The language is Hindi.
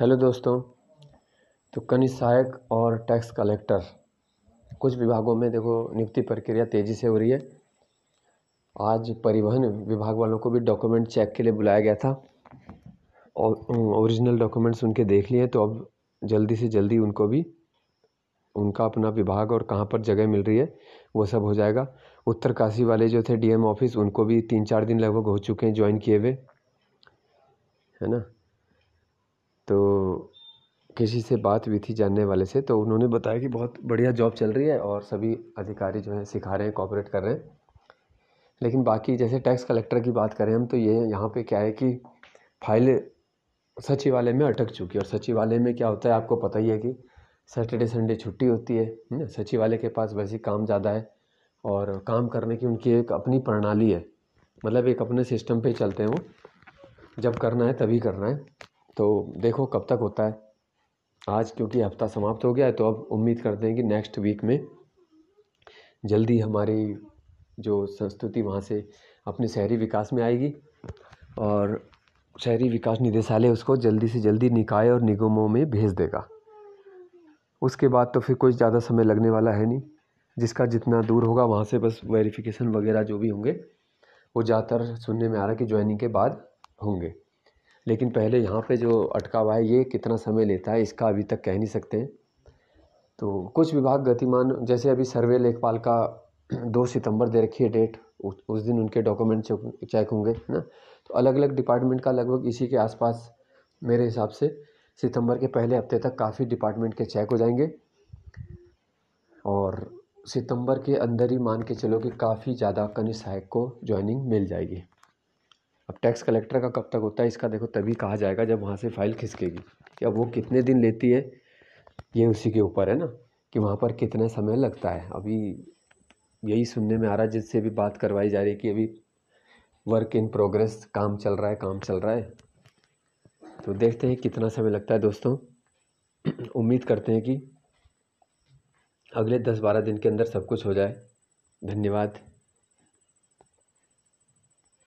हेलो दोस्तों तो कनी सहायक और टैक्स कलेक्टर कुछ विभागों में देखो नियुक्ति प्रक्रिया तेज़ी से हो रही है आज परिवहन विभाग वालों को भी डॉक्यूमेंट चेक के लिए बुलाया गया था और ओरिजिनल डॉक्यूमेंट्स उनके देख लिए तो अब जल्दी से जल्दी उनको भी उनका अपना विभाग और कहाँ पर जगह मिल रही है वो सब हो जाएगा उत्तरकाशी वाले जो थे डीएम ऑफिस उनको भी तीन चार दिन लगभग हो चुके हैं ज्वाइन किए हुए है ना तो किसी से बात हुई थी जानने वाले से तो उन्होंने बताया कि बहुत बढ़िया जॉब चल रही है और सभी अधिकारी जो हैं सिखा रहे हैं कॉपरेट कर रहे हैं लेकिन बाकी जैसे टैक्स कलेक्टर की बात करें हम तो ये यहाँ पे क्या है कि फाइल सचिवालय में अटक चुकी है और सचिवालय में क्या होता है आपको पता ही है कि सैटरडे संडे छुट्टी होती है ना सचिवालय के पास वैसे काम ज़्यादा है और काम करने की उनकी एक अपनी प्रणाली है मतलब एक अपने सिस्टम पर चलते हैं वो जब करना है तभी करना है तो देखो कब तक होता है आज क्योंकि हफ्ता समाप्त हो गया है तो अब उम्मीद करते हैं कि नेक्स्ट वीक में जल्दी हमारी जो संस्कृति वहाँ से अपने शहरी विकास में आएगी और शहरी विकास निदेशालय उसको जल्दी से जल्दी निकाय और निगमों में भेज देगा उसके बाद तो फिर कोई ज़्यादा समय लगने वाला है नहीं जिसका जितना दूर होगा वहाँ से बस वेरिफिकेशन वगैरह जो भी होंगे वो ज़्यादातर सुनने में आ रहा है कि ज्वाइनिंग के बाद होंगे लेकिन पहले यहाँ पे जो अटका हुआ है ये कितना समय लेता है इसका अभी तक कह नहीं सकते तो कुछ विभाग गतिमान जैसे अभी सर्वे लेखपाल का दो सितंबर दे रखी है डेट उस, उस दिन उनके डॉक्यूमेंट चेक होंगे है ना तो अलग अलग डिपार्टमेंट का लगभग इसी के आसपास मेरे हिसाब से सितंबर के पहले हफ्ते तक काफ़ी डिपार्टमेंट के चेक हो जाएंगे और सितंबर के अंदर ही मान के चलो कि काफ़ी ज़्यादा कनिष्ठ सहायक को ज्वाइनिंग मिल जाएगी अब टैक्स कलेक्टर का कब तक होता है इसका देखो तभी कहा जाएगा जब वहाँ से फाइल खिसकेगी कि अब वो कितने दिन लेती है ये उसी के ऊपर है ना कि वहाँ पर कितना समय लगता है अभी यही सुनने में आ रहा है जिससे भी बात करवाई जा रही है कि अभी वर्क इन प्रोग्रेस काम चल रहा है काम चल रहा है तो देखते हैं कितना समय लगता है दोस्तों उम्मीद करते हैं कि अगले दस बारह दिन के अंदर सब कुछ हो जाए धन्यवाद